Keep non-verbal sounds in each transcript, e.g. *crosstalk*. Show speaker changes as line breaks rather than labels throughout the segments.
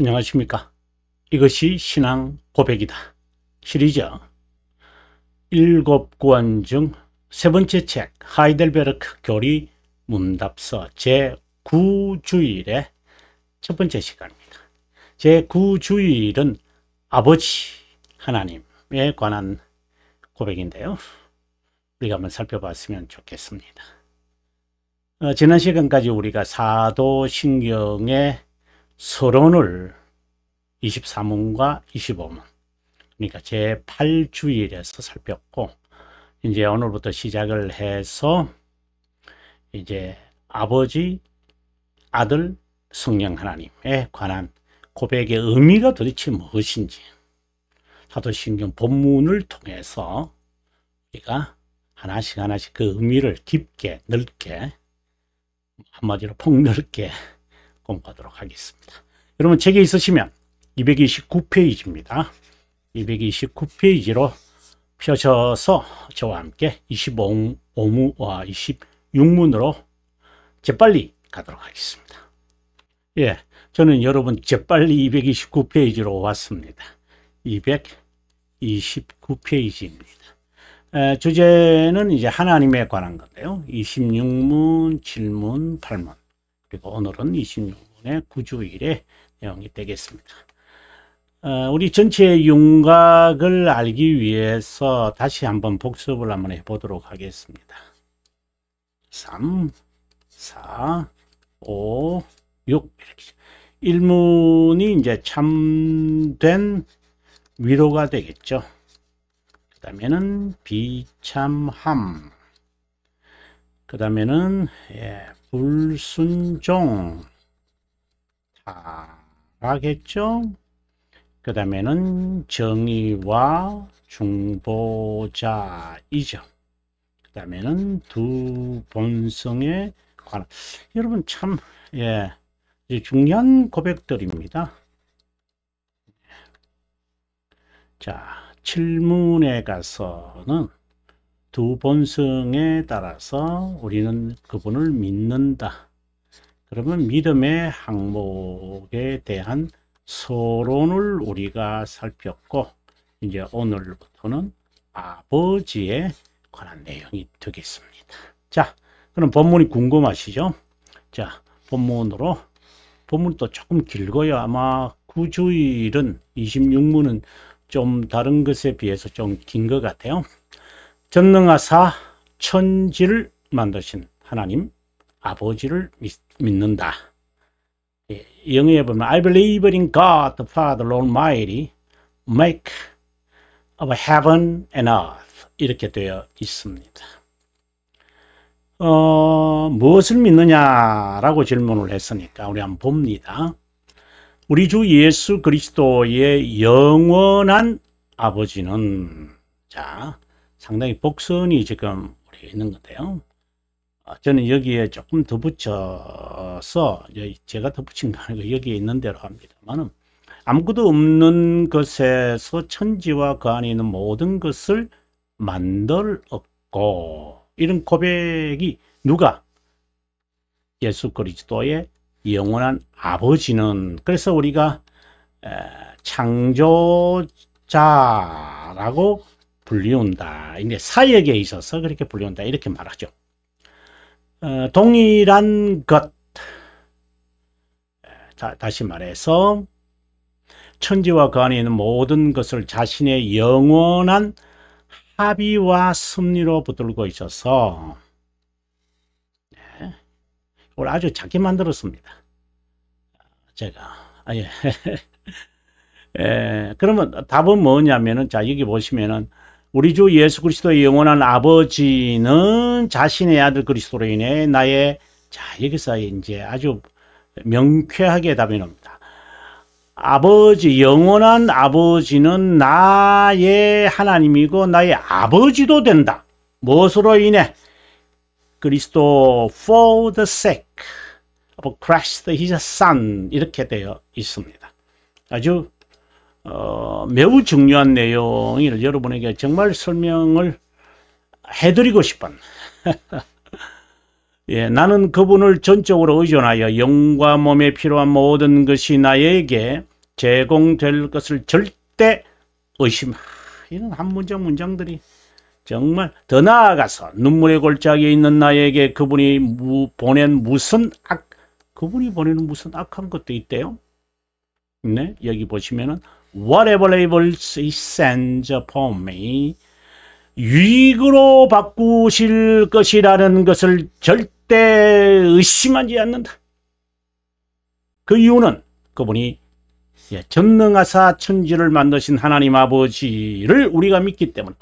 안녕하십니까 이것이 신앙 고백이다 시리즈 일곱 구원 중세 번째 책 하이델베르크 교리 문답서 제9주일의 첫 번째 시간입니다 제9주일은 아버지 하나님에 관한 고백인데요 우리가 한번 살펴봤으면 좋겠습니다 어, 지난 시간까지 우리가 사도신경의 서론을 23문과 25문 그러니까 제8주일에서 살폈고 이제 오늘부터 시작을 해서 이제 아버지, 아들, 성령 하나님에 관한 고백의 의미가 도대체 무엇인지 사도신경 본문을 통해서 우리가 하나씩 하나씩 그 의미를 깊게 넓게 한마디로 폭넓게 공부하도록 하겠습니다. 여러분 책에 있으시면 229페이지입니다. 229페이지로 펴셔서 저와 함께 25, 26문으로 아, 재빨리 가도록 하겠습니다. 예, 저는 여러분 재빨리 229페이지로 왔습니다. 229페이지입니다. 에, 주제는 이제 하나님에 관한 건데요. 26문, 7문, 8문. 그리고 오늘은 26분의 9주일의 내용이 되겠습니다. 어, 우리 전체 윤곽을 알기 위해서 다시 한번 복습을 한번 해보도록 하겠습니다. 3, 4, 5, 6 이렇게. 일문이 이제 참된 위로가 되겠죠. 그 다음에는 비참함. 그 다음에는 예, 불순종 타락했죠그 다음에는 정의와 중보자이죠. 그 다음에는 두 본성에 관 여러분 참 예, 중요한 고백들입니다. 자, 질문에 가서는 두 본성에 따라서 우리는 그분을 믿는다. 그러면 믿음의 항목에 대한 서론을 우리가 살폈고 이제 오늘부터는 아버지에 관한 내용이 되겠습니다. 자, 그럼 본문이 궁금하시죠? 자, 본문으로 본문도 조금 길고요. 아마 구주일은 26문은 좀 다른 것에 비해서 좀 긴 것 같아요. 전능하사 천지를 만드신 하나님 아버지를 믿는다. 예, 영어에 보면 I believe in God the Father Almighty, make of heaven and earth 이렇게 되어 있습니다. 어, 무엇을 믿느냐라고 질문을 했으니까 우리 한번 봅니다. 우리 주 예수 그리스도의 영원한 아버지는 자 상당히 복선이 지금 있는 건데요. 아, 저는 여기에 조금 더 붙여서 제가 더 붙인 거 아니고 여기에 있는 대로 합니다만 아무것도 없는 것에서 천지와 그 안에 있는 모든 것을 만들었고 이런 고백이 누가 예수 그리스도의 영원한 아버지는 그래서 우리가 창조자라고 불리운다. 이제 사역에 있어서 그렇게 불리운다. 이렇게 말하죠. 어, 동일한 것. 자, 다시 말해서 천지와 그 안에 있는 모든 것을 자신의 영원한 합의와 승리로 붙들고 있어서 네, 이걸 아주 작게 만들었습니다. 제가 아, 예. 예. *laughs* 그러면 답은 뭐냐면은 자 여기 보시면은 우리 주 예수 그리스도의 영원한 아버지는 자신의 아들 그리스도로 인해 나의 자 여기서 이제 아주 명쾌하게 답이 납니다. 아버지 영원한 아버지는 나의 하나님이고 나의 아버지도 된다. 무엇으로 인해 그리스도 for the sake of Christ his son 이렇게 되어 있습니다. 아주 어, 매우 중요한 내용을 여러분에게 정말 설명을 해드리고 싶은 *laughs* 예, 나는 그분을 전적으로 의존하여 영과 몸에 필요한 모든 것이 나에게 제공될 것을 절대 의심 이런 한 문장 문장들이 정말 더 나아가서 눈물의 골짜기에 있는 나에게 그분이 무, 보낸 무슨 악 그분이 보내는 무슨 악한 것도 있대요. 네, 여기 보시면은 whatever label he sends upon me 유익으로 바꾸실 것이라는 것을 절대 의심하지 않는다. 그 이유는 그분이 전능하사 천지를 만드신 하나님 아버지를 우리가 믿기 때문에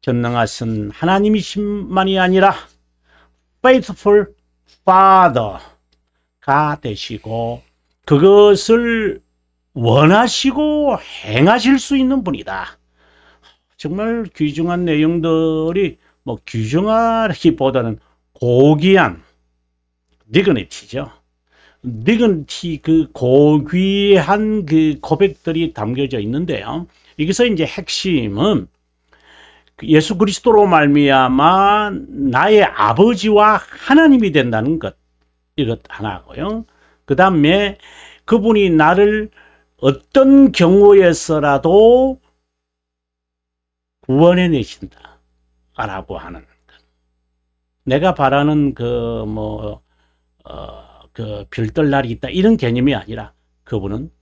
전능하신 하나님이신만이 아니라 faithful father가 되시고 그것을 원하시고 행하실 수 있는 분이다. 정말 귀중한 내용들이 뭐 귀중하기보다는 고귀한 디그니티죠. 디그니티 그 고귀한 그 고백들이 담겨져 있는데요. 여기서 이제 핵심은 예수 그리스도로 말미암아 나의 아버지와 하나님이 된다는 것 이것 하나고요. 그 다음에 그분이 나를 어떤 경우에서라도 구원해 내신다. 라고 하는 것. 내가 바라는 그, 뭐, 어, 그 별들 날이 있다. 이런 개념이 아니라 그분은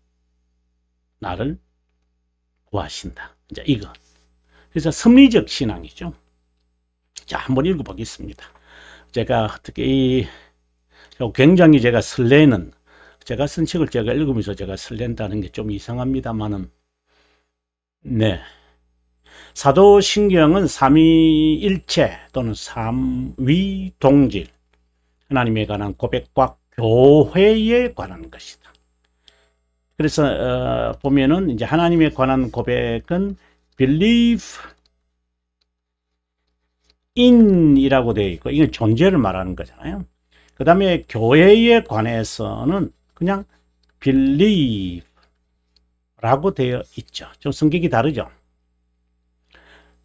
나를 구하신다. 이제 이거. 그래서 섭리적 신앙이죠. 자, 한 번 읽어보겠습니다. 제가 특히 이 굉장히 제가 설레는 제가 쓴 책을 제가 읽으면서 제가 설렌다는 게 좀 이상합니다만은 네 사도신경은 삼위일체 또는 삼위동질 하나님에 관한 고백과 교회에 관한 것이다. 그래서 어, 보면은 이제 하나님에 관한 고백은 believe in이라고 되어 있고 이건 존재를 말하는 거잖아요. 그 다음에 교회에 관해서는 그냥 believe라고 되어 있죠. 좀 성격이 다르죠.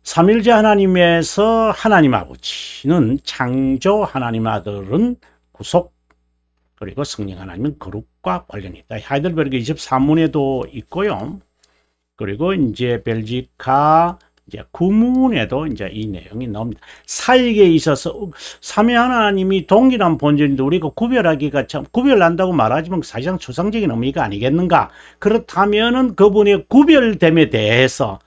삼일제 하나님에서 하나님 아버지는 창조 하나님 아들은 구속 그리고 성령 하나님은 거룩과 관련이 있다. 하이델베르크 23문에도 있고요. 그리고 이제 벨지카 이제 구문에도 이제 이 내용이 나옵니다. 사익에 있어서 어, 삼위 하나님이 동일한 본질인데 우리가 구별하기가 참 구별한다고 말하지만 사실상 추상적인 의미가 아니겠는가? 그렇다면은 그분의 구별됨에 대해서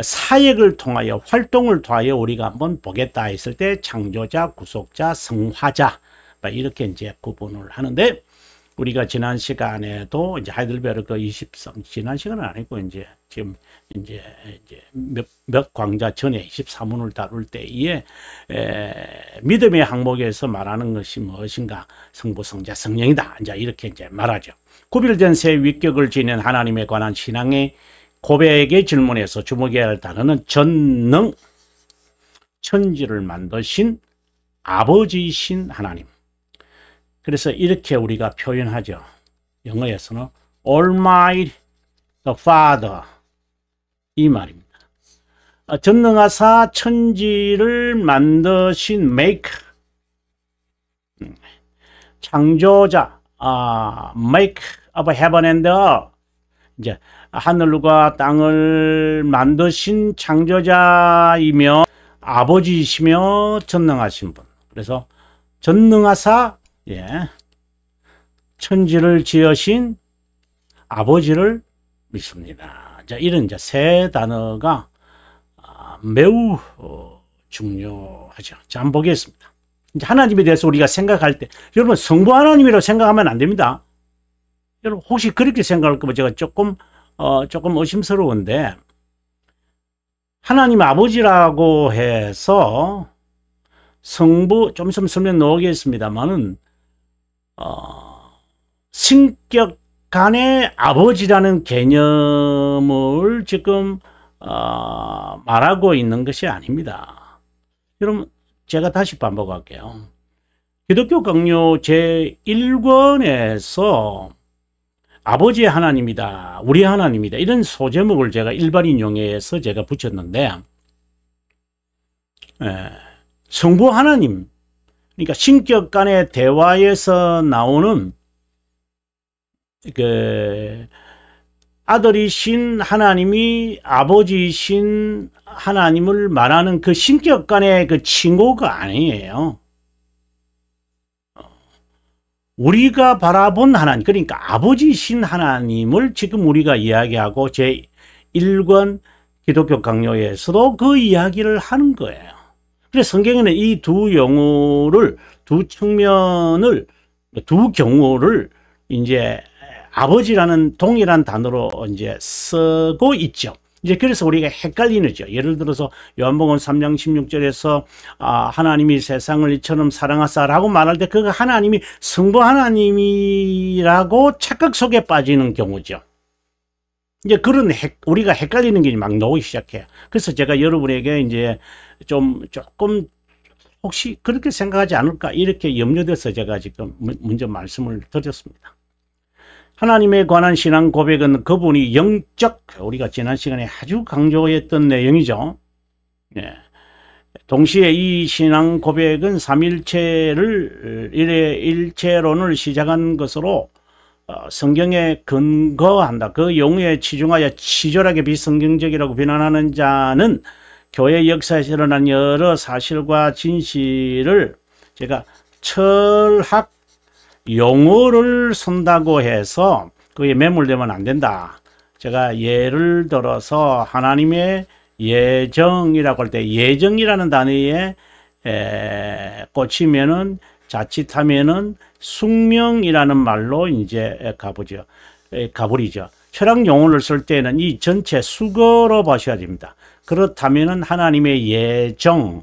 사역을 통하여 활동을 통하여 우리가 한번 보겠다 했을 때 창조자, 구속자, 성화자 뭐 이렇게 이제 구분을 하는데 우리가 지난 시간에도 이제 하이들베르크2 3 그 지난 시간은 아니고 이제 지금 이제 이제 몇, 몇 광자 전에 23문을 다룰 때에 에, 믿음의 항목에서 말하는 것이 무엇인가 성부 성자 성령이다 이제 이렇게 이제 말하죠. 구별된 세 위격을 지닌 하나님에 관한 신앙의 고백의 질문에서 주목해야 할 단어는 전능 천지를 만드신 아버지신 하나님 그래서 이렇게 우리가 표현하죠. 영어에서는 Almighty the Father 이 말입니다. 어, 전능하사 천지를 만드신 make 음, 창조자 아, make of heaven and earth 이제 하늘과 땅을 만드신 창조자이며 아버지이시며 전능하신 분 그래서 전능하사 예. 천지를 지으신 아버지를 믿습니다. 자, 이런 이제 세 단어가 아, 매우 어, 중요하죠. 자, 한번 보겠습니다. 이제 하나님에 대해서 우리가 생각할 때, 여러분 성부 하나님이라고 생각하면 안 됩니다. 여러분 혹시 그렇게 생각할까봐 제가 조금 어, 조금 의심스러운데 하나님 아버지라고 해서 성부 좀 있으면 설명 나겠습니다만은 어, 신격 간의 아버지라는 개념을 지금 어, 말하고 있는 것이 아닙니다. 여러분 제가 다시 반복할게요. 기독교 강요 제1권에서 아버지 하나님이다, 우리 하나님이다 이런 소제목을 제가 일반인 용에서 제가 붙였는데 예, 성부 하나님 그러니까 신격 간의 대화에서 나오는 그 아들이신 하나님이 아버지이신 하나님을 말하는 그 신격 간의 그 친고가 아니에요. 우리가 바라본 하나님, 그러니까 아버지신 이 하나님을 지금 우리가 이야기하고 제1권 기독교 강요에서도 그 이야기를 하는 거예요. 그래서 성경에는 이 두 용어를 두 측면을 두 경우를 이제 아버지라는 동일한 단어로 이제 쓰고 있죠. 이제 그래서 우리가 헷갈리는죠. 예를 들어서 요한복음 3장 16절에서 아, 하나님이 세상을 이처럼 사랑하사라고 말할 때그 하나님이 성부 하나님이라고 착각 속에 빠지는 경우죠. 이제 그런 헷, 우리가 헷갈리는 게 막 나오기 시작해. 요 그래서 제가 여러분에게 이제 좀 조금 혹시 그렇게 생각하지 않을까 이렇게 염려돼서 제가 지금 먼저 말씀을 드렸습니다. 하나님에 관한 신앙 고백은 그분이 영적 우리가 지난 시간에 아주 강조했던 내용이죠. 예. 동시에 이 신앙 고백은 삼일체를 일의 일체론을 시작한 것으로 어, 성경에 근거한다. 그 용어에 치중하여 치졸하게 비성경적이라고 비난하는 자는 교회 역사에서 일어난 여러 사실과 진실을 제가 철학 용어를 쓴다고 해서 그게 매몰되면 안 된다. 제가 예를 들어서 하나님의 예정이라고 할 때 예정이라는 단어에 꽂히면은 자칫하면은 숙명이라는 말로 이제 가보죠. 가버리죠. 철학 용어를 쓸 때는 이 전체 수거로 보셔야 됩니다. 그렇다면 하나님의 예정, 뭐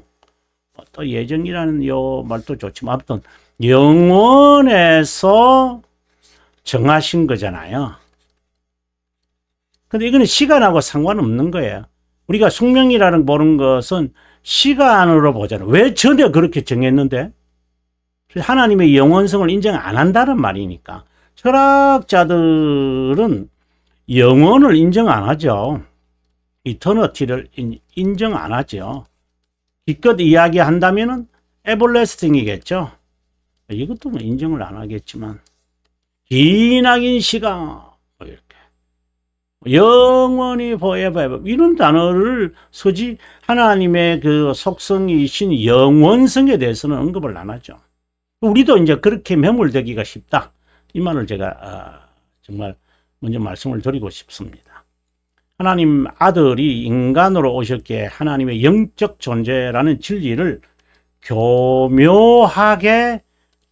또 예정이라는 요 말도 좋지만 아무튼 영원에서 정하신 거잖아요. 근데 이거는 시간하고 상관없는 거예요. 우리가 숙명이라는 보는 것은 시간으로 보잖아요. 왜 전에 그렇게 정했는데? 하나님의 영원성을 인정 안 한다는 말이니까 철학자들은 영원을 인정 안 하죠. 이터너티를 인정 안 하죠. 기껏 이야기한다면 에볼레스팅이겠죠. 이것도 뭐 인정을 안 하겠지만 기나긴 시간 뭐 이렇게 영원히 보에버 이런 단어를 쓰지 하나님의 그 속성이신 영원성에 대해서는 언급을 안 하죠. 우리도 이제 그렇게 매몰되기가 쉽다. 이 말을 제가 아, 정말 먼저 말씀을 드리고 싶습니다. 하나님 아들이 인간으로 오셨기에 하나님의 영적 존재라는 진리를 교묘하게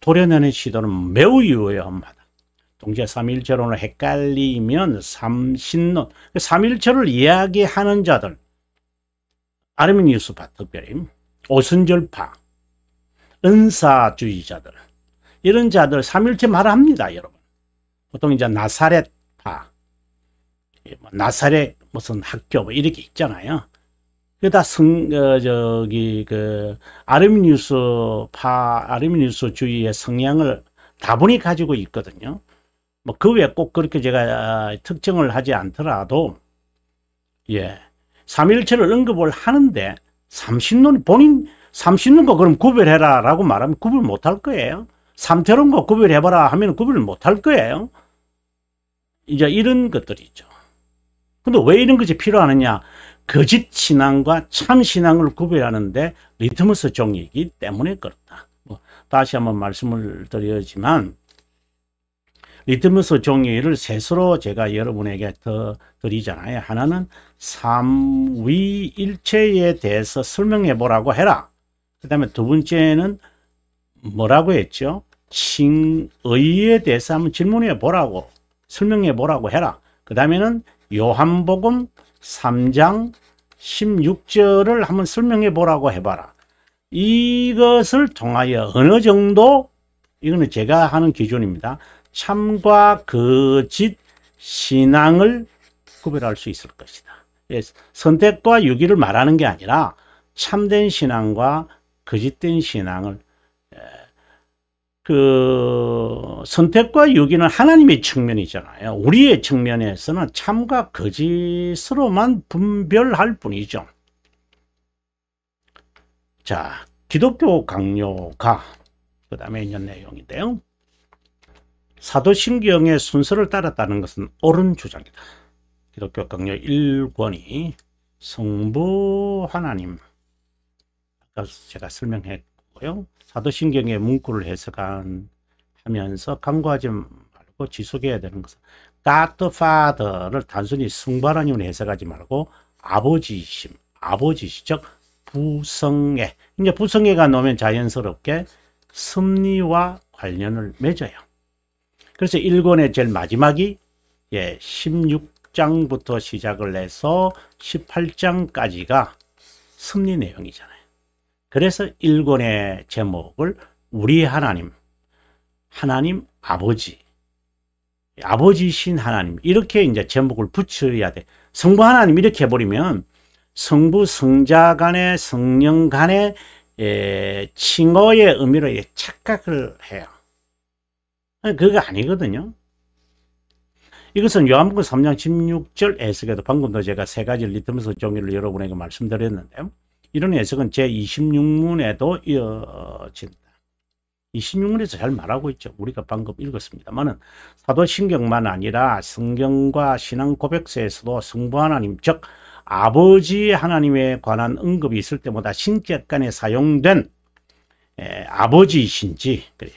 도려내는 시도는 매우 유효합니다. 동제 삼일체론을 헷갈리면 삼신론, 삼일체를 이야기하는 자들, 아르미니우스파 특별히, 오순절파, 은사주의자들 이런 자들 삼일체 말합니다 여러분 보통 이제 나사렛파 예, 뭐 나사렛 무슨 학교 뭐 이렇게 있잖아요 그다 성, 어, 저기, 그, 아르미니우스 파, 아르미니우스 주의의 성향을 다분히 가지고 있거든요. 뭐, 그 외에 꼭 그렇게 제가 아, 특정을 하지 않더라도, 예. 삼일체를 언급을 하는데, 삼신론, 본인 삼 씻는 거 그럼 구별해라 라고 말하면 구별 못 할 거예요. 삼태로운 거 구별해봐라 하면 구별못 할 거예요. 이제 이런 것들이죠. 근데 왜 이런 것이 필요하느냐? 거짓 신앙과 참 신앙을 구별하는데 리트머스 종이기 때문에 그렇다. 뭐 다시 한번 말씀을 드리지만 리트머스 종이를 셋으로 제가 여러분에게 더 드리잖아요. 하나는 삼위일체에 대해서 설명해 보라고 해라. 그 다음에 두 번째는 뭐라고 했죠? 신의에 대해서 한번 질문해 보라고 설명해 보라고 해라. 그 다음에는 요한복음 3장 16절을 한번 설명해 보라고 해봐라. 이것을 통하여 어느 정도 이거는 제가 하는 기준입니다. 참과 거짓 그 신앙을 구별할 수 있을 것이다. 예, 선택과 유기를 말하는 게 아니라 참된 신앙과 거짓된 신앙을 예, 그 선택과 유기는 하나님의 측면이잖아요. 우리의 측면에서는 참과 거짓으로만 분별할 뿐이죠. 자, 기독교 강요가 그 다음에 있는 내용인데요. 사도신경의 순서를 따랐다는 것은 옳은 주장이다. 기독교 강요 1권이 성부 하나님 어, 제가 설명했고요. 사도신경의 문구를 해석한 하면서 강구하지 말고 지속해야 되는 것은 God the Father를 단순히 승바라님으로 해석하지 말고 아버지심아버지시즉 부성애. 이제 부성애가 나오면 자연스럽게 섭리와 관련을 맺어요. 그래서 1권의 제일 마지막이 예, 16장부터 시작을 해서 18장까지가 섭리 내용이잖아요. 그래서 일권의 제목을 우리 하나님, 하나님 아버지, 아버지신 하나님 이렇게 이제 제목을 붙여야 돼. 성부 하나님 이렇게 해버리면 성부 성자 간의 성령 간의 예, 칭호의 의미로 착각을 해요. 그거 아니거든요. 이것은 요한복음 3장 16절 에서도 방금도 제가 세 가지 를리듬에서종이를 여러분에게 말씀드렸는데요. 이런 해석은 제26문에도 이어진다. 26문에서 잘 말하고 있죠. 우리가 방금 읽었습니다만은 사도신경만 아니라 성경과 신앙 고백서에서도 성부 하나님 즉 아버지 하나님에 관한 언급이 있을 때마다 신격 간에 사용된 에, 아버지이신지 그래.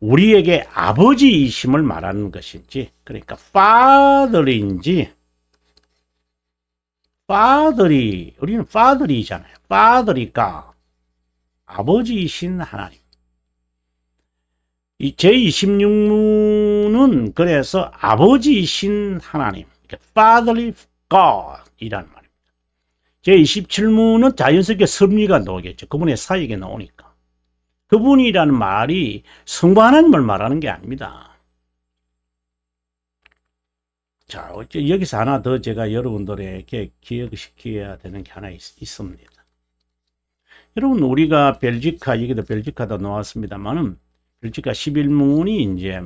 우리에게 아버지이심을 말하는 것인지 그러니까 f a 인지 파들이 우리는 파들이잖아요. 파들이까 아버지이신 하나님. 이 제26무는 그래서 아버지이신 하나님, f a t God이란 말입니다. 제27무는 자연스럽게 섭리가 나오겠죠. 그분의 사역에 나오니까. 그분이라는 말이 성부 하나님을 말하는 게 아닙니다. 자, 여기서 하나 더 제가 여러분들에게 기억시켜야 되는 게 하나 있, 습니다 여러분, 우리가 벨지카, 여기도 벨지카도 나왔습니다만은, 벨지카 11문이 이제,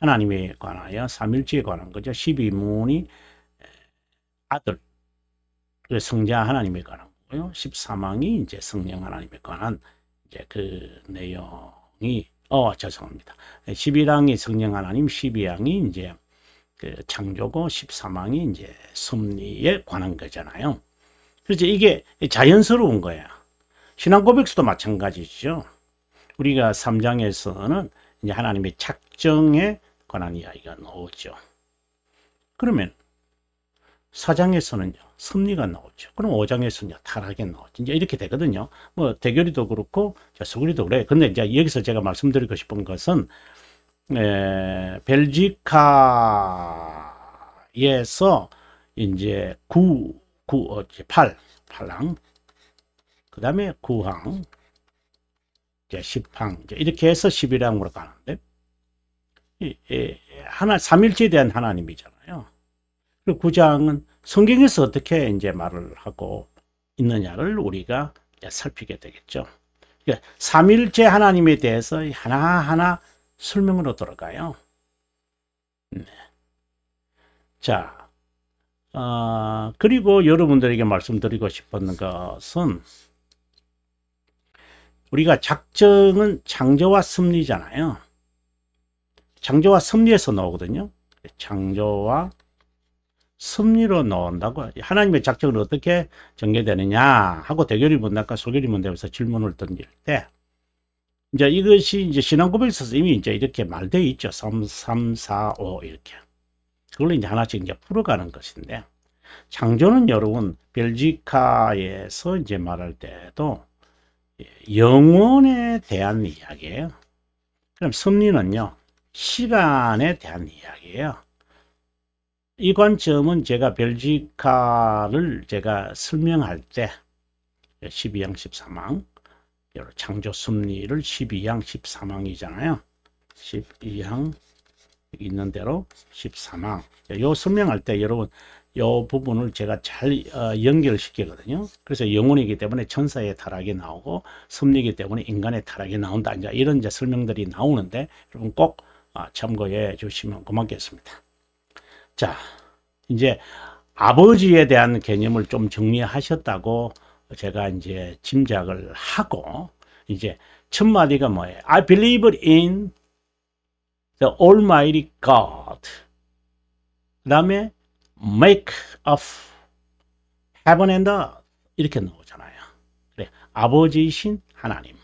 하나님에 관하여, 삼일째에 관한 거죠. 12문이 아들, 그 성자 하나님에 관한 거고요. 13항이 이제 성령 하나님에 관한 이제 그 내용이 어, 죄송합니다. 11항이 성령 하나님, 12항이 이제 그 창조고 13항이 이제 섭리에 관한 거잖아요. 그렇죠. 이게 자연스러운 거야. 신앙 고백서도 마찬가지죠. 우리가 3장에서는 이제 하나님의 착정에 관한 이야기가 나오죠. 그러면 사장에서는요, 섭리가 나오죠. 그럼 5장에서는요, 타락이 나오죠. 이제 이렇게 되거든요. 뭐, 대결이도 그렇고, 자, 소리도 그래. 근데 이제 여기서 제가 말씀드리고 싶은 것은, 에, 벨지카에서 이제 9, 9, 8, 8항, 그 다음에 9항, 이제 10항, 이제 이렇게 해서 11항으로 가는데, 이, 이, 하나, 삼일치에 대한 하나님이잖아요. 그 구장은 성경에서 어떻게 이제 말을 하고 있느냐를 우리가 살피게 되겠죠. 그 삼일째 하나님에 대해서 하나하나 설명으로 들어가요. 네. 자, 어, 그리고 여러분들에게 말씀드리고 싶었는 것은 우리가 작정은 창조와 섭리잖아요. 창조와 섭리에서 나오거든요. 창조와 섭리로 나온다고 하나님의 작정은 어떻게 전개되느냐 하고 대결이 뭔답과 소결이 뭔답에서 질문을 던질 때 이제 이것이 이제 신앙 고백에 있어서 이미 이제 이렇게 말되어 있죠. 3, 3, 4, 5 이렇게. 그걸 이제 하나씩 이제 풀어가는 것인데 창조는 여러분 벨지카에서 이제 말할 때도 영혼에 대한 이야기예요. 그럼 섭리는요 시간에 대한 이야기예요. 이 관점은 제가 별지카를 제가 설명할 때1 2항 13항 창조 승리를 12항 13항이잖아요. 12항 있는 대로 13항 요 설명할 때 여러분 요 부분을 제가 잘 어, 연결시키거든요. 그래서 영혼이기 때문에 천사의 타락이 나오고 섭리이기 때문에 인간의 타락이 나온다. 이제 이런 이제 설명들이 나오는데 여러분 꼭 어, 참고해 주시면 고맙겠습니다. 자, 이제 아버지에 대한 개념을 좀 정리하셨다고 제가 이제 짐작을 하고 이제 첫 마디가 뭐예요? I believe in the Almighty God. 그 다음에 make of heaven and earth 이렇게 나오잖아요. 그래, 아버지이신 하나님,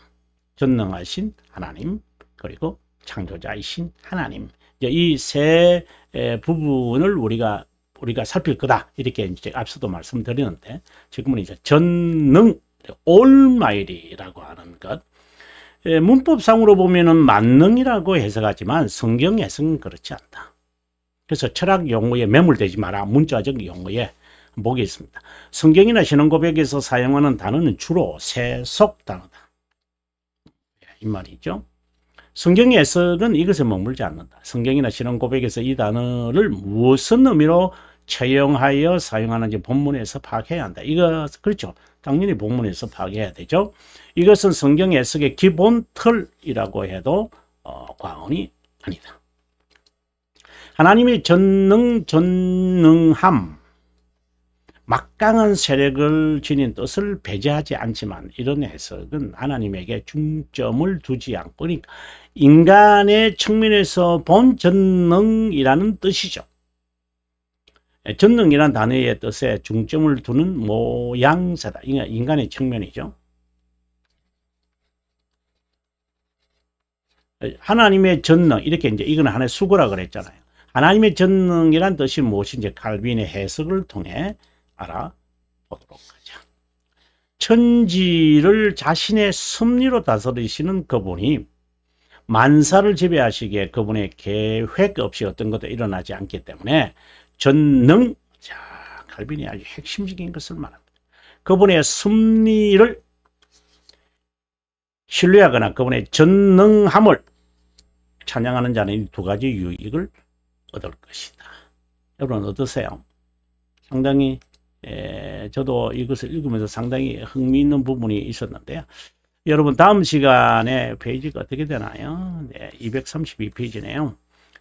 전능하신 하나님, 그리고 창조자이신 하나님 이세 부분을 우리가 우리가 살필 거다 이렇게 이제 앞서도 말씀드렸는데 지금은 이제 전능 올마일이라고 하는 것 문법상으로 보면은 만능이라고 해석하지만 성경 에서는 그렇지 않다. 그래서 철학 용어에 매몰되지 마라 문자적 용어에 목이 있습니다. 성경이나 신앙고백에서 사용하는 단어는 주로 세속 단어다. 예, 이 말이죠. 성경의 해석은 이것에 머물지 않는다. 성경이나 신앙 고백에서 이 단어를 무슨 의미로 채용하여 사용하는지 본문에서 파악해야 한다. 이거 그렇죠. 당연히 본문에서 파악해야 되죠. 이것은 성경 해석의 기본 틀이라고 해도 어, 과언이 아니다. 하나님의 전능 전능함 막강한 세력을 지닌 뜻을 배제하지 않지만 이런 해석은 하나님에게 중점을 두지 않고 그러니까 인간의 측면에서 본 전능이라는 뜻이죠. 예, 전능이란 단어의 뜻에 중점을 두는 모양새다. 인간의 측면이죠. 예, 하나님의 전능 이렇게 이제 이건 하나의 수고라 그랬잖아요. 하나님의 전능이란 뜻이 무엇인지 칼빈의 해석을 통해 알아보도록 하자. 천지를 자신의 섭리로 다스리시는 그분이 만사를 지배하시기에 그분의 계획 없이 어떤 것도 일어나지 않기 때문에 전능, 자, 갈빈이 아주 핵심적인 것을 말합니다. 그분의 섭리를 신뢰하거나 그분의 전능함을 찬양하는 자는 두 가지 유익을 얻을 것이다. 여러분 어떠세요? 상당히 에, 저도 이것을 읽으면서 상당히 흥미있는 부분이 있었는데요. 여러분 다음 시간에 페이지가 어떻게 되나요? 네, 232페이지네요.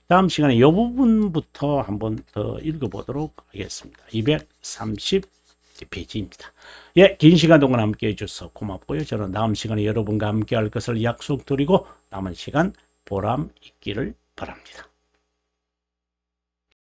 다음 시간에 이 부분부터 한번 더 읽어보도록 하겠습니다. 232페이지입니다. 예, 긴 시간 동안 함께해 주셔서 고맙고요. 저는 다음 시간에 여러분과 함께할 것을 약속드리고 남은 시간 보람 있기를 바랍니다.